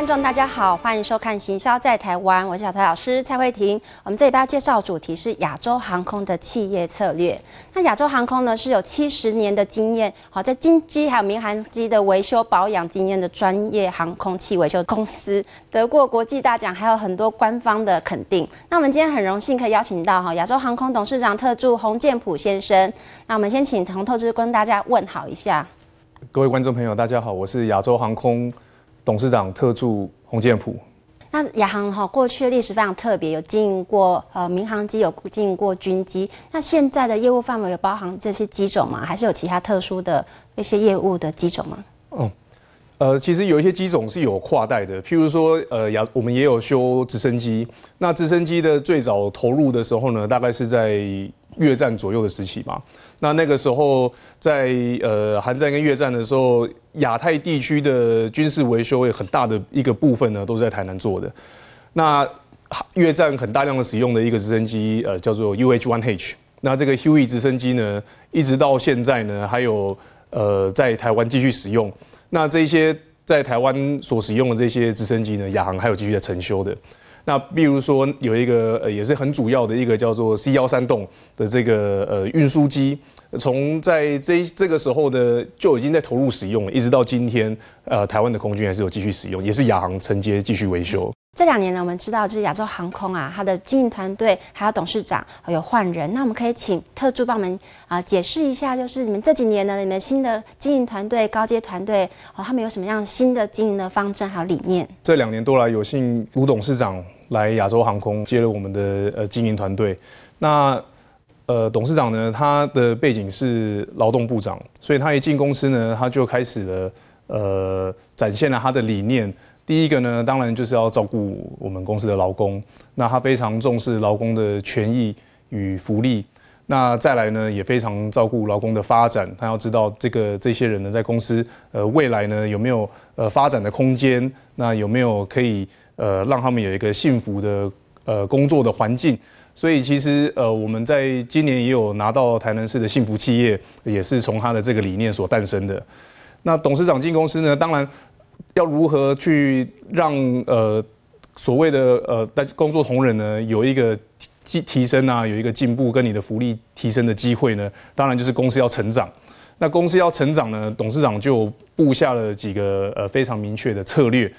观众大家好，欢迎收看《行销在台湾》，我是小台老师蔡慧婷。我们这里要介绍主题是亚洲航空的企业策略。那亚洲航空呢是有七十年的经验，好在军机还有民航机的维修保养经验的专业航空器维修公司，得过国际大奖，还有很多官方的肯定。那我们今天很荣幸可以邀请到哈亚洲航空董事长特助洪建普先生。那我们先请洪透支跟大家问好一下。各位观众朋友，大家好，我是亚洲航空。董事长特助洪建普，那亚航哈过去的历史非常特别，有经营过呃民航机，有经营过军机。那现在的业务范围有包含这些机种吗？还是有其他特殊的一些业务的机种吗？哦，呃，其实有一些机种是有跨代的，譬如说呃亚，我们也有修直升机。那直升机的最早投入的时候呢，大概是在越战左右的时期嘛。那那个时候在呃韩战跟越战的时候。亚太地区的军事维修有很大的一个部分呢，都是在台南做的。那越战很大量的使用的一个直升机，呃，叫做 UH-1H。那这个 HU 直升机呢，一直到现在呢，还有呃在台湾继续使用。那这些在台湾所使用的这些直升机呢，亚航还有继续在承修的。那比如说有一个呃也是很主要的一个叫做 C 幺三栋的这个呃运输机，从在这这个时候呢就已经在投入使用了，一直到今天，呃，台湾的空军还是有继续使用，也是亚航承接继续维修。这两年呢，我们知道就是亚洲航空啊，它的经营团队还有董事长有换人，那我们可以请特助帮我们啊解释一下，就是你们这几年呢，你们新的经营团队、高阶团队哦，他们有什么样新的经营的方针还有理念？这两年多来，有幸卢董事长。来亚洲航空接了我们的呃经营团队，那呃董事长呢，他的背景是劳动部长，所以他一进公司呢，他就开始了呃展现了他的理念。第一个呢，当然就是要照顾我们公司的劳工，那他非常重视劳工的权益与福利。那再来呢，也非常照顾劳工的发展，他要知道这个这些人呢，在公司呃未来呢有没有呃发展的空间，那有没有可以。呃，让他们有一个幸福的呃工作的环境，所以其实呃我们在今年也有拿到台南市的幸福企业，也是从他的这个理念所诞生的。那董事长进公司呢，当然要如何去让呃所谓的呃工作同仁呢有一个提提升啊，有一个进步跟你的福利提升的机会呢，当然就是公司要成长。那公司要成长呢，董事长就布下了几个呃非常明确的策略。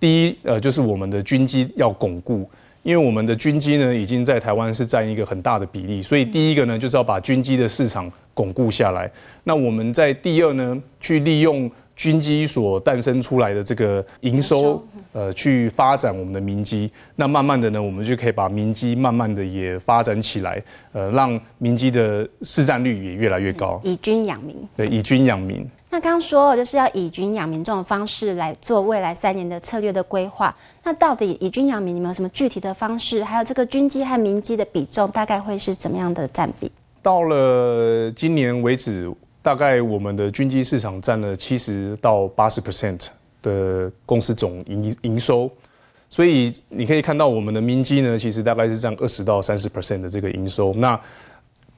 第一，呃，就是我们的军机要巩固，因为我们的军机呢已经在台湾是占一个很大的比例，所以第一个呢就是要把军机的市场巩固下来。那我们在第二呢，去利用军机所诞生出来的这个营收，呃，去发展我们的民机。那慢慢的呢，我们就可以把民机慢慢的也发展起来，呃，让民机的市占率也越来越高。以军养民。对，以军养民。那刚刚说就是要以军养民这种方式来做未来三年的策略的规划。那到底以军养民，你们有什么具体的方式？还有这个军机和民机的比重大概会是怎么样的占比？到了今年为止，大概我们的军机市场占了七十到八十 percent 的公司总营营收，所以你可以看到我们的民机呢，其实大概是占二十到三十 percent 的这个营收。那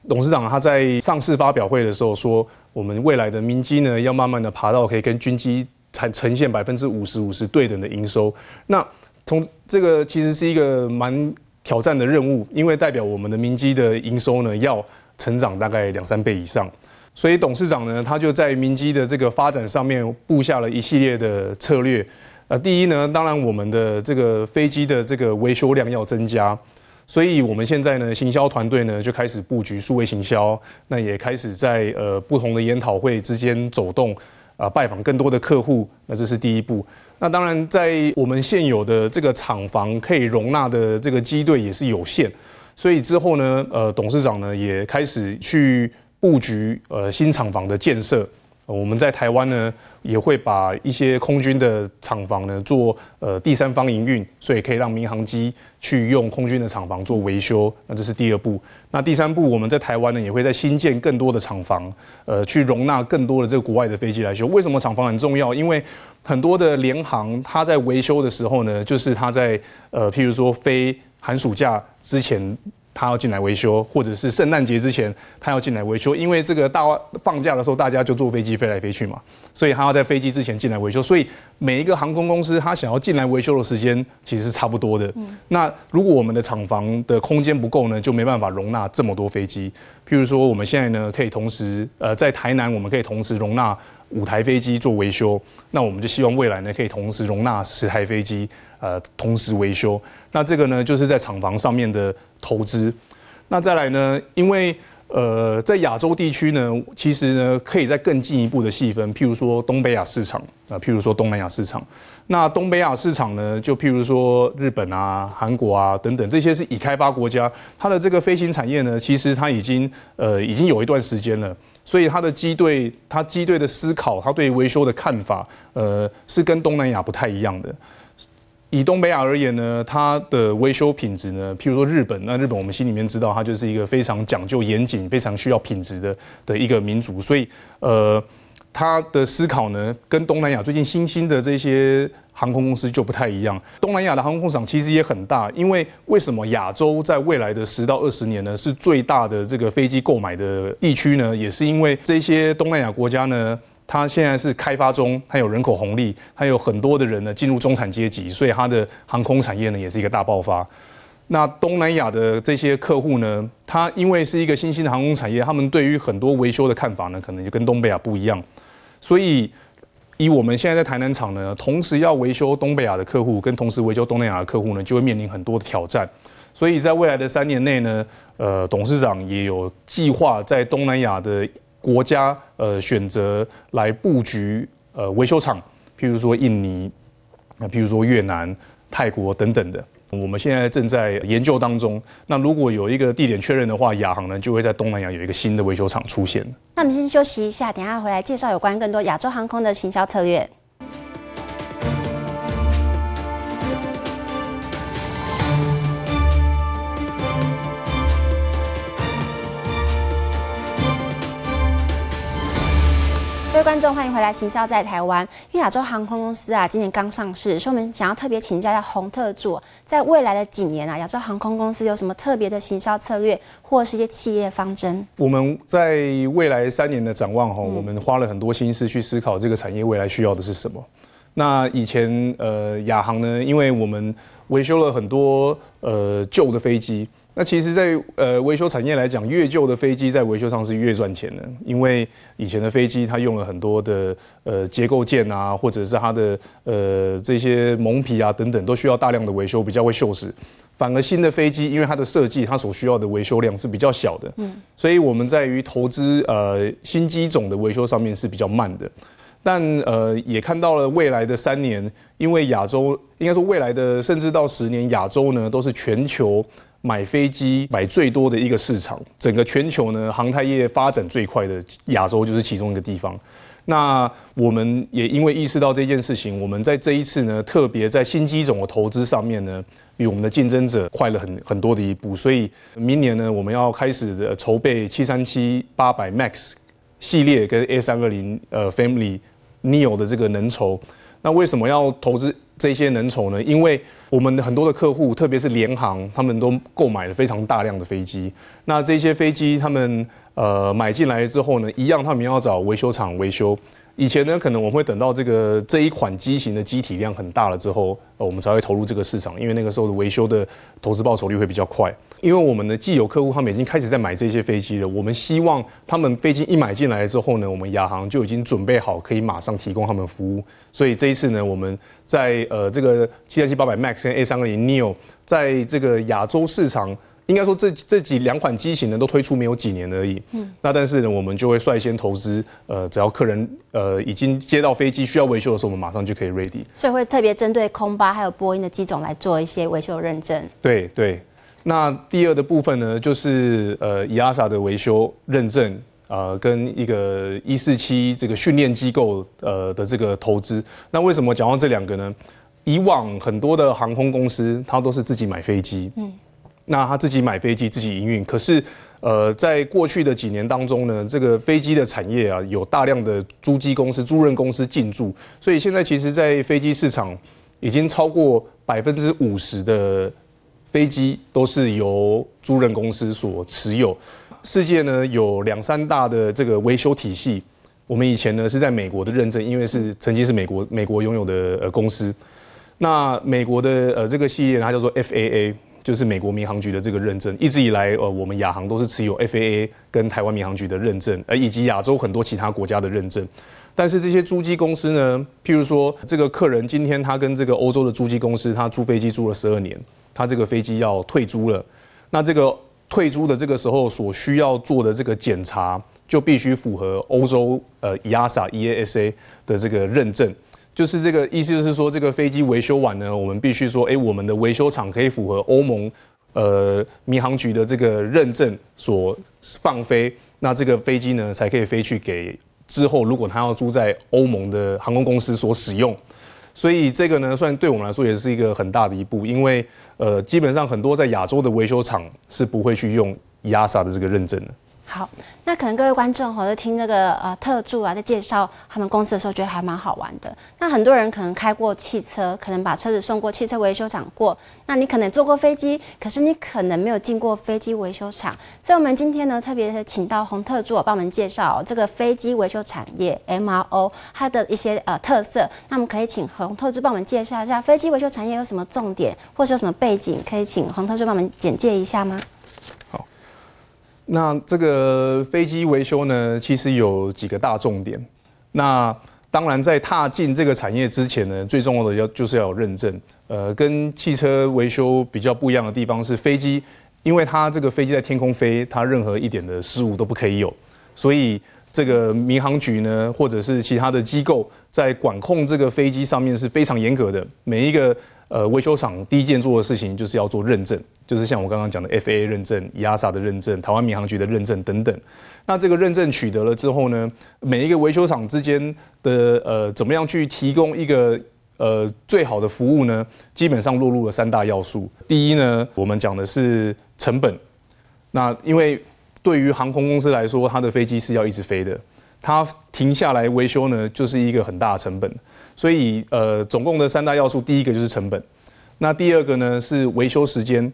董事长他在上市发表会的时候说，我们未来的民机呢要慢慢的爬到可以跟军机呈呈现百分之五十五十对等的营收。那从这个其实是一个蛮挑战的任务，因为代表我们的民机的营收呢要成长大概两三倍以上。所以董事长呢他就在民机的这个发展上面布下了一系列的策略。呃，第一呢，当然我们的这个飞机的这个维修量要增加。所以，我们现在呢，行销团队呢就开始布局数位行销，那也开始在呃不同的研讨会之间走动，啊，拜访更多的客户，那这是第一步。那当然，在我们现有的这个厂房可以容纳的这个机队也是有限，所以之后呢，呃，董事长呢也开始去布局呃新厂房的建设。我们在台湾呢，也会把一些空军的厂房呢做呃第三方营运，所以可以让民航机去用空军的厂房做维修。那这是第二步。那第三步，我们在台湾呢也会在新建更多的厂房，呃，去容纳更多的这个国外的飞机来修。为什么厂房很重要？因为很多的联航它在维修的时候呢，就是它在呃，譬如说飞寒暑假之前。他要进来维修，或者是圣诞节之前他要进来维修，因为这个大放假的时候大家就坐飞机飞来飞去嘛，所以他要在飞机之前进来维修。所以每一个航空公司他想要进来维修的时间其实是差不多的。那如果我们的厂房的空间不够呢，就没办法容纳这么多飞机。譬如说我们现在呢可以同时呃在台南我们可以同时容纳五台飞机做维修，那我们就希望未来呢可以同时容纳十台飞机。呃，同时维修，那这个呢，就是在厂房上面的投资。那再来呢，因为呃，在亚洲地区呢，其实呢，可以再更进一步的细分，譬如说东北亚市场啊，譬如说东南亚市场。那东北亚市场呢，就譬如说日本啊、韩国啊等等，这些是已开发国家，它的这个飞行产业呢，其实它已经呃已经有一段时间了，所以它的机队，它机队的思考，它对维修的看法，呃，是跟东南亚不太一样的。以东北亚而言呢，它的维修品质呢，譬如说日本，那日本我们心里面知道，它就是一个非常讲究严谨、非常需要品质的的一个民族，所以呃，它的思考呢，跟东南亚最近新兴的这些航空公司就不太一样。东南亚的航空场其实也很大，因为为什么亚洲在未来的十到二十年呢是最大的这个飞机购买的地区呢？也是因为这些东南亚国家呢。它现在是开发中，它有人口红利，它有很多的人呢进入中产阶级，所以它的航空产业呢也是一个大爆发。那东南亚的这些客户呢，它因为是一个新兴的航空产业，他们对于很多维修的看法呢，可能就跟东北亚不一样。所以以我们现在在台南厂呢，同时要维修东北亚的客户，跟同时维修东南亚的客户呢，就会面临很多的挑战。所以在未来的三年内呢，呃，董事长也有计划在东南亚的。国家呃选择来布局呃维修厂，譬如说印尼，那譬如说越南、泰国等等的，我们现在正在研究当中。那如果有一个地点确认的话，亚航呢就会在东南亚有一个新的维修厂出现。那我们先休息一下，等下回来介绍有关更多亚洲航空的行销策略。观众欢迎回来，行销在台湾。因为亚洲航空公司啊，今年刚上市，所以我们想要特别请教一下洪特助，在未来的几年啊，亚洲航空公司有什么特别的行销策略，或是一些企业方针？我们在未来三年的展望哈，我们花了很多心思去思考这个产业未来需要的是什么。那以前呃，亚航呢，因为我们维修了很多呃旧的飞机。那其实，在呃维修产业来讲，越旧的飞机在维修上是越赚钱的，因为以前的飞机它用了很多的呃结构件啊，或者是它的呃这些蒙皮啊等等，都需要大量的维修，比较会锈蚀。反而新的飞机，因为它的设计，它所需要的维修量是比较小的。嗯。所以，我们在于投资呃新机种的维修上面是比较慢的。但呃，也看到了未来的三年，因为亚洲应该说未来的甚至到十年，亚洲呢都是全球。买飞机买最多的一个市场，整个全球呢航太业发展最快的亚洲就是其中一个地方。那我们也因为意识到这件事情，我们在这一次呢特别在新机种的投资上面呢，比我们的竞争者快了很很多的一步。所以明年呢我们要开始的筹备七三七八百 Max 系列跟 A 三二零呃 Family Neo 的这个能筹。那为什么要投资这些能筹呢？因为我们很多的客户，特别是联航，他们都购买了非常大量的飞机。那这些飞机，他们呃买进来之后呢，一样，他们要找维修厂维修。以前呢，可能我们会等到这个这一款机型的机体量很大了之后，呃，我们才会投入这个市场，因为那个时候的维修的投资报酬率会比较快。因为我们的既有客户，他们已经开始在买这些飞机了。我们希望他们飞机一买进来之后呢，我们亚航就已经准备好可以马上提供他们服务。所以这一次呢，我们在呃这个七三七八百 Max 跟 A 三二零 Neo 在这个亚洲市场。应该说，这这几两款机型呢，都推出没有几年而已。嗯，那但是呢，我们就会率先投资。呃，只要客人呃已经接到飞机需要维修的时候，我们马上就可以 ready。所以会特别针对空巴还有波音的机种来做一些维修认证。对对。那第二的部分呢，就是呃 EASA 的维修认证呃，跟一个一四七这个训练机构呃的这个投资。那为什么讲到这两个呢？以往很多的航空公司它都是自己买飞机。嗯。那他自己买飞机，自己营运。可是，呃，在过去的几年当中呢，这个飞机的产业啊，有大量的租机公司、租赁公司进驻。所以现在其实，在飞机市场，已经超过百分之五十的飞机都是由租赁公司所持有。世界呢有两三大的这个维修体系。我们以前呢是在美国的认证，因为是曾经是美国美国拥有的呃公司。那美国的呃这个系列，它叫做 F A A。就是美国民航局的这个认证，一直以来，呃，我们亚航都是持有 FAA 跟台湾民航局的认证，呃，以及亚洲很多其他国家的认证。但是这些租机公司呢，譬如说这个客人今天他跟这个欧洲的租机公司，他租飞机租了十二年，他这个飞机要退租了，那这个退租的这个时候所需要做的这个检查，就必须符合欧洲呃 EASA EASA 的这个认证。就是这个意思，就是说这个飞机维修完呢，我们必须说，哎，我们的维修厂可以符合欧盟，呃，民航局的这个认证，所放飞，那这个飞机呢，才可以飞去给之后，如果他要租在欧盟的航空公司所使用，所以这个呢，算对我们来说也是一个很大的一步，因为，呃，基本上很多在亚洲的维修厂是不会去用 EASA 的这个认证的。好，那可能各位观众吼在听这个呃特助啊在介绍他们公司的时候，觉得还蛮好玩的。那很多人可能开过汽车，可能把车子送过汽车维修厂过，那你可能坐过飞机，可是你可能没有进过飞机维修厂。所以，我们今天呢，特别是请到洪特助，帮我们介绍这个飞机维修产业 MRO 它的一些呃特色。那我们可以请洪特助帮我们介绍一下飞机维修产业有什么重点，或是有什么背景，可以请洪特助帮我们简介一下吗？那这个飞机维修呢，其实有几个大重点。那当然，在踏进这个产业之前呢，最重要的要就是要有认证。呃，跟汽车维修比较不一样的地方是，飞机，因为它这个飞机在天空飞，它任何一点的失误都不可以有。所以这个民航局呢，或者是其他的机构，在管控这个飞机上面是非常严格的，每一个。呃，维修厂第一件做的事情就是要做认证，就是像我刚刚讲的 FAA 认证、EASA 的认证、台湾民航局的认证等等。那这个认证取得了之后呢，每一个维修厂之间的呃，怎么样去提供一个呃最好的服务呢？基本上落入了三大要素。第一呢，我们讲的是成本。那因为对于航空公司来说，它的飞机是要一直飞的。它停下来维修呢，就是一个很大的成本。所以，呃，总共的三大要素，第一个就是成本。那第二个呢是维修时间。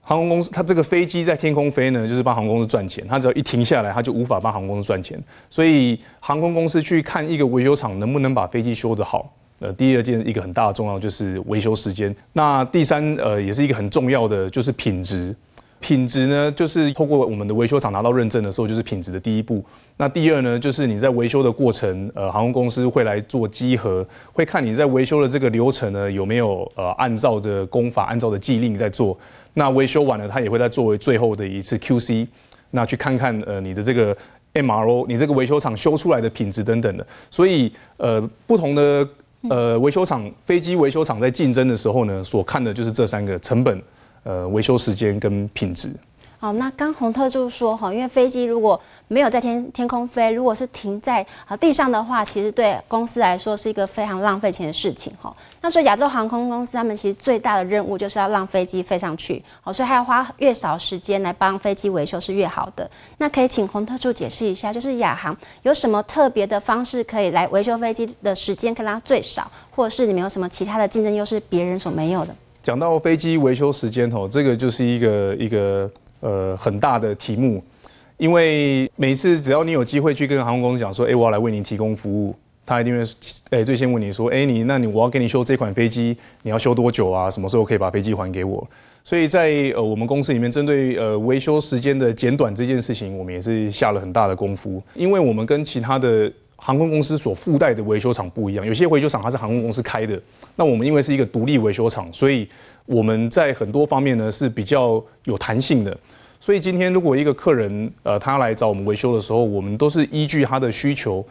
航空公司它这个飞机在天空飞呢，就是帮航空公司赚钱。它只要一停下来，它就无法帮航空公司赚钱。所以，航空公司去看一个维修厂能不能把飞机修得好，呃，第二件一个很大的重要就是维修时间。那第三，呃，也是一个很重要的就是品质。品质呢，就是通过我们的维修厂拿到认证的时候，就是品质的第一步。那第二呢，就是你在维修的过程，呃，航空公司会来做稽核，会看你在维修的这个流程呢有没有呃按照着工法、按照的纪令在做。那维修完了，他也会再作为最后的一次 QC，那去看看呃你的这个 MRO，你这个维修厂修出来的品质等等的。所以呃，不同的呃维修厂飞机维修厂在竞争的时候呢，所看的就是这三个成本。呃，维修时间跟品质。好，那刚洪特助说哈，因为飞机如果没有在天天空飞，如果是停在啊地上的话，其实对公司来说是一个非常浪费钱的事情哈。那所以亚洲航空公司他们其实最大的任务就是要让飞机飞上去，哦，所以还要花越少时间来帮飞机维修是越好的。那可以请洪特助解释一下，就是亚航有什么特别的方式可以来维修飞机的时间可以拉最少，或者是你们有什么其他的竞争优势别人所没有的？讲到飞机维修时间哦，这个就是一个一个呃很大的题目，因为每次只要你有机会去跟航空公司讲说，哎，我要来为您提供服务，他一定会，哎，最先问你说，哎，你那你我要给你修这款飞机，你要修多久啊？什么时候可以把飞机还给我？所以在呃我们公司里面，针对呃维修时间的简短这件事情，我们也是下了很大的功夫，因为我们跟其他的航空公司所附带的维修厂不一样，有些维修厂它是航空公司开的，那我们因为是一个独立维修厂，所以我们在很多方面呢是比较有弹性的。所以今天如果一个客人呃他来找我们维修的时候，我们都是依据他的需求，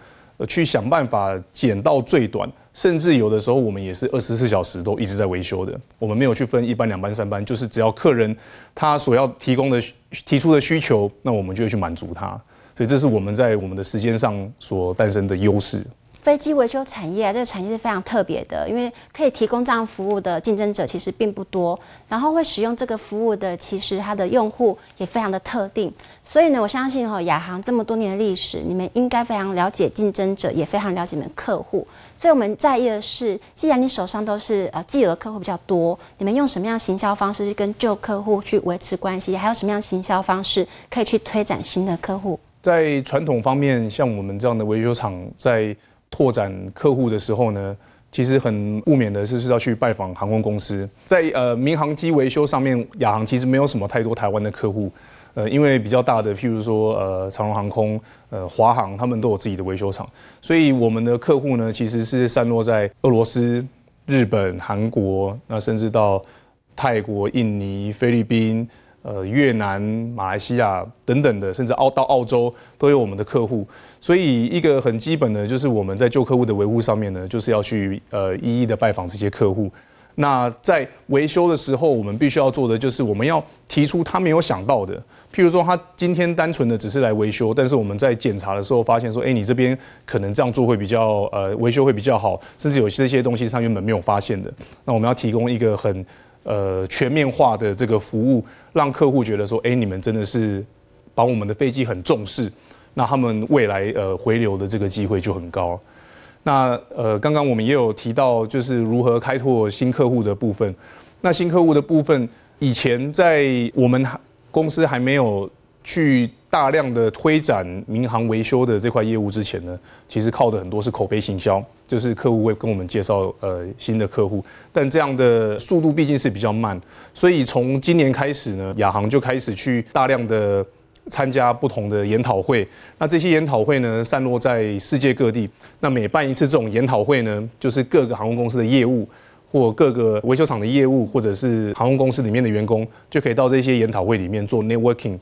去想办法减到最短，甚至有的时候我们也是二十四小时都一直在维修的，我们没有去分一班、两班、三班，就是只要客人他所要提供的提出的需求，那我们就会去满足他。所以这是我们在我们的时间上所诞生的优势。飞机维修产业啊，这个产业是非常特别的，因为可以提供这样服务的竞争者其实并不多。然后会使用这个服务的，其实它的用户也非常的特定。所以呢，我相信哦，亚航这么多年的历史，你们应该非常了解竞争者，也非常了解你们客户。所以我们在意的是，既然你手上都是呃，既的客户比较多，你们用什么样行销方式去跟旧客户去维持关系？还有什么样行销方式可以去推展新的客户？在传统方面，像我们这样的维修厂在拓展客户的时候呢，其实很不免的是是要去拜访航空公司。在呃民航机维修上面，亚航其实没有什么太多台湾的客户，呃，因为比较大的，譬如说呃长荣航空、呃华航，他们都有自己的维修厂，所以我们的客户呢其实是散落在俄罗斯、日本、韩国，那甚至到泰国、印尼、菲律宾。呃，越南、马来西亚等等的，甚至澳到澳洲都有我们的客户。所以，一个很基本的就是我们在旧客户的维护上面呢，就是要去呃一一的拜访这些客户。那在维修的时候，我们必须要做的就是我们要提出他没有想到的，譬如说他今天单纯的只是来维修，但是我们在检查的时候发现说，哎，你这边可能这样做会比较呃维修会比较好，甚至有些这些东西他原本没有发现的。那我们要提供一个很呃全面化的这个服务。让客户觉得说，哎，你们真的是把我们的飞机很重视，那他们未来呃回流的这个机会就很高。那呃，刚刚我们也有提到，就是如何开拓新客户的部分。那新客户的部分，以前在我们公司还没有。去大量的推展民航维修的这块业务之前呢，其实靠的很多是口碑行销，就是客户会跟我们介绍呃新的客户，但这样的速度毕竟是比较慢，所以从今年开始呢，亚航就开始去大量的参加不同的研讨会。那这些研讨会呢，散落在世界各地。那每办一次这种研讨会呢，就是各个航空公司的业务或各个维修厂的业务，或者是航空公司里面的员工，就可以到这些研讨会里面做 networking。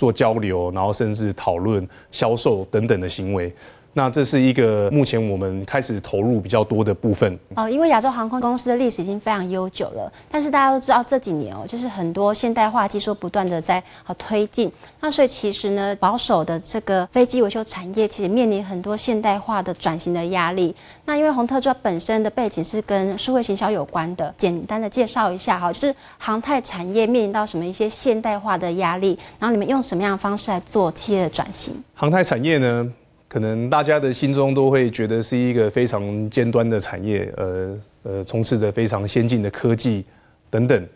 做交流，然后甚至讨论销售等等的行为。那这是一个目前我们开始投入比较多的部分哦，因为亚洲航空公司的历史已经非常悠久了，但是大家都知道这几年哦，就是很多现代化技术不断的在推进，那所以其实呢，保守的这个飞机维修产业其实面临很多现代化的转型的压力。那因为洪特专本身的背景是跟社会行销有关的，简单的介绍一下哈，就是航太产业面临到什么一些现代化的压力，然后你们用什么样的方式来做企业的转型？航太产业呢？可能大家的心中都会觉得是一个非常尖端的产业，呃呃，充斥着非常先进的科技等等。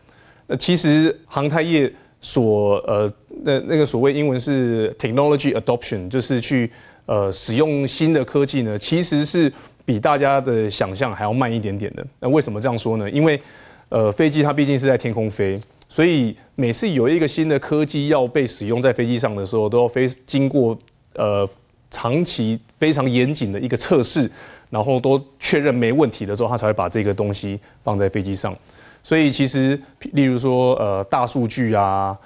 那其实航太业所呃那那个所谓英文是 technology adoption，就是去呃使用新的科技呢，其实是比大家的想象还要慢一点点的。那为什么这样说呢？因为呃飞机它毕竟是在天空飞，所以每次有一个新的科技要被使用在飞机上的时候，都要飞经过呃。长期非常严谨的一个测试，然后都确认没问题的时候，他才会把这个东西放在飞机上。所以其实，譬如说，呃，大数据啊，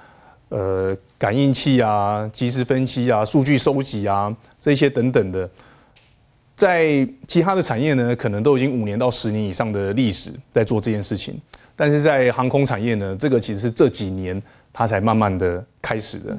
呃，感应器啊，即时分析啊，数据收集啊，这些等等的，在其他的产业呢，可能都已经五年到十年以上的历史在做这件事情，但是在航空产业呢，这个其实是这几年它才慢慢的开始的。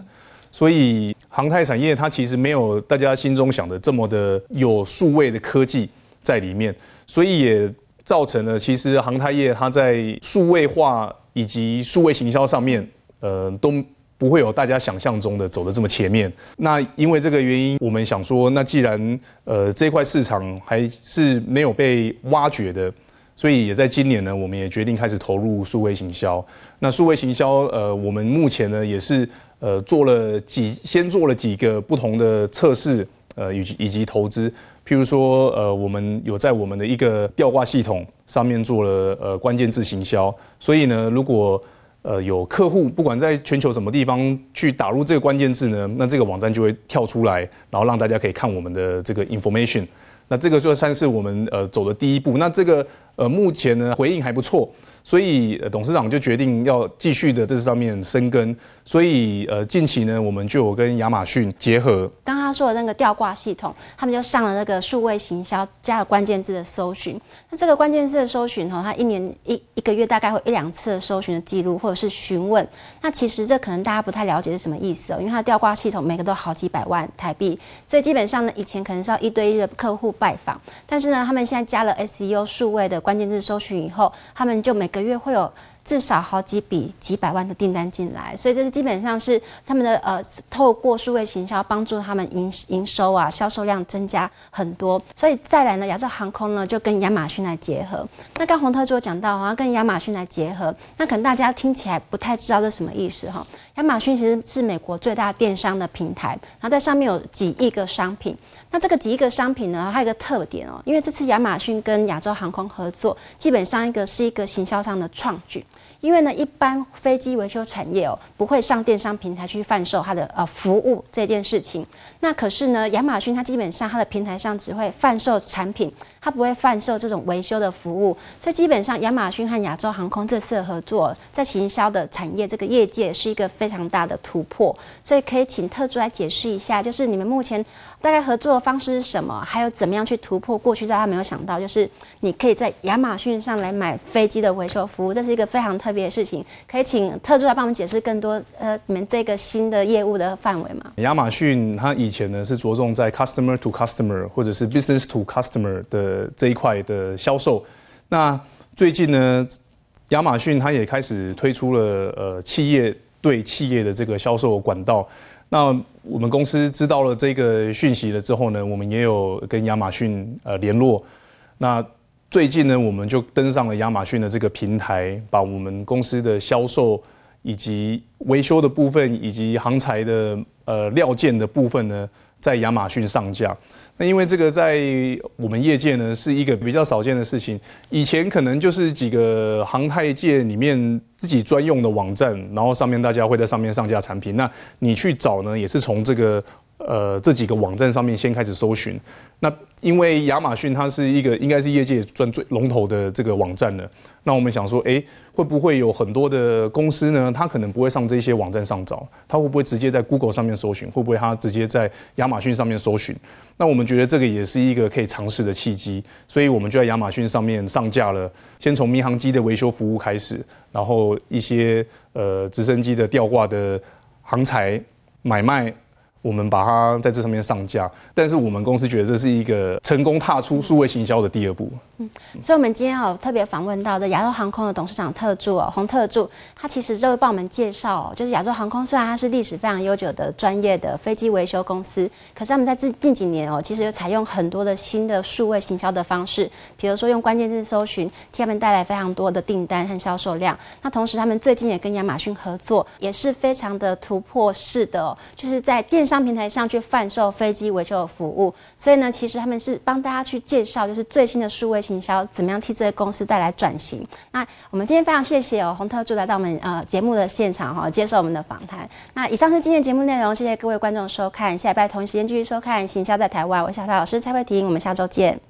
所以航太产业它其实没有大家心中想的这么的有数位的科技在里面，所以也造成了其实航太业它在数位化以及数位行销上面，呃都不会有大家想象中的走的这么前面。那因为这个原因，我们想说，那既然呃这块市场还是没有被挖掘的，所以也在今年呢，我们也决定开始投入数位行销。那数位行销，呃，我们目前呢也是。呃，做了几先做了几个不同的测试，呃，以及以及投资，譬如说，呃，我们有在我们的一个吊挂系统上面做了呃关键字行销，所以呢，如果呃有客户不管在全球什么地方去打入这个关键字呢，那这个网站就会跳出来，然后让大家可以看我们的这个 information。那这个就算是我们呃走的第一步，那这个呃目前呢回应还不错，所以董事长就决定要继续的在这上面深耕。所以，呃，近期呢，我们就跟亚马逊结合。刚刚说的那个吊挂系统，他们就上了那个数位行销，加了关键字的搜寻。那这个关键字的搜寻，哈，它一年一一个月大概会一两次的搜寻的记录，或者是询问。那其实这可能大家不太了解是什么意思，因为它吊挂系统每个都好几百万台币，所以基本上呢，以前可能是要一对一的客户拜访。但是呢，他们现在加了 SEO 数位的关键字搜寻以后，他们就每个月会有。至少好几笔几百万的订单进来，所以这是基本上是他们的呃，透过数位行销帮助他们营营收啊，销售量增加很多。所以再来呢，亚洲航空呢就跟亚马逊来结合。那刚洪特有讲到啊，跟亚马逊来结合，那可能大家听起来不太知道这什么意思哈。亚马逊其实是美国最大电商的平台，然后在上面有几亿个商品。那这个几个商品呢，它有个特点哦，因为这次亚马逊跟亚洲航空合作，基本上一个是一个行销上的创举。因为呢，一般飞机维修产业哦，不会上电商平台去贩售它的呃服务这件事情。那可是呢，亚马逊它基本上它的平台上只会贩售产品，它不会贩售这种维修的服务。所以基本上，亚马逊和亚洲航空这次的合作，在行销的产业这个业界是一个非常大的突破。所以可以请特助来解释一下，就是你们目前大概合作的方式是什么？还有怎么样去突破过去大家没有想到，就是你可以在亚马逊上来买飞机的维修服务，这是一个非常特。特别事情，可以请特助来帮我们解释更多。呃，你们这个新的业务的范围嘛？亚马逊它以前呢是着重在 customer to customer 或者是 business to customer 的这一块的销售。那最近呢，亚马逊它也开始推出了呃企业对企业的这个销售管道。那我们公司知道了这个讯息了之后呢，我们也有跟亚马逊呃联络。那最近呢，我们就登上了亚马逊的这个平台，把我们公司的销售以及维修的部分，以及航材的呃料件的部分呢，在亚马逊上架。那因为这个在我们业界呢是一个比较少见的事情，以前可能就是几个航太界里面自己专用的网站，然后上面大家会在上面上架产品。那你去找呢，也是从这个。呃，这几个网站上面先开始搜寻。那因为亚马逊它是一个应该是业界赚最龙头的这个网站了。那我们想说，哎，会不会有很多的公司呢？它可能不会上这些网站上找，它会不会直接在 Google 上面搜寻？会不会它直接在亚马逊上面搜寻？那我们觉得这个也是一个可以尝试的契机，所以我们就在亚马逊上面上架了，先从民航机的维修服务开始，然后一些呃直升机的吊挂的航材买卖。我们把它在这上面上架，但是我们公司觉得这是一个成功踏出数位行销的第二步。嗯，所以我们今天哦特别访问到这亚洲航空的董事长特助哦洪特助，他其实就帮我们介绍，就是亚洲航空虽然它是历史非常悠久的专业的飞机维修公司，可是他们在近近几年哦其实有采用很多的新的数位行销的方式，比如说用关键字搜寻替他们带来非常多的订单和销售量。那同时他们最近也跟亚马逊合作，也是非常的突破式的，就是在电上平台上去贩售飞机维修的服务，所以呢，其实他们是帮大家去介绍，就是最新的数位行销怎么样替这些公司带来转型。那我们今天非常谢谢哦洪特助来到我们呃节目的现场哈，接受我们的访谈。那以上是今天节目内容，谢谢各位观众收看，下礼拜同一时间继续收看《行销在台湾》，我是小蔡老师蔡慧婷，我们下周见。